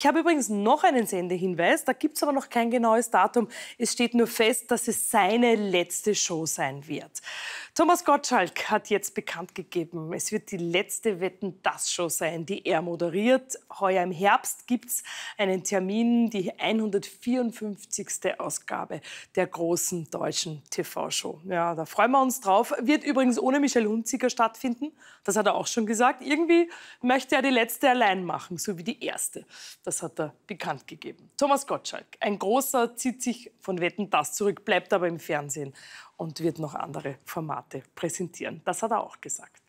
Ich habe übrigens noch einen Sendehinweis, da gibt es aber noch kein genaues Datum. Es steht nur fest, dass es seine letzte Show sein wird. Thomas Gottschalk hat jetzt bekannt gegeben, es wird die letzte Wetten das Show sein, die er moderiert. Heuer im Herbst gibt es einen Termin, die 154. Ausgabe der großen deutschen TV-Show. Ja, da freuen wir uns drauf. Wird übrigens ohne Michelle Hunziker stattfinden, das hat er auch schon gesagt. Irgendwie möchte er die letzte allein machen, so wie die erste. Das hat er bekannt gegeben. Thomas Gottschalk, ein großer, zieht sich von Wetten das zurück, bleibt aber im Fernsehen und wird noch andere Formate präsentieren. Das hat er auch gesagt.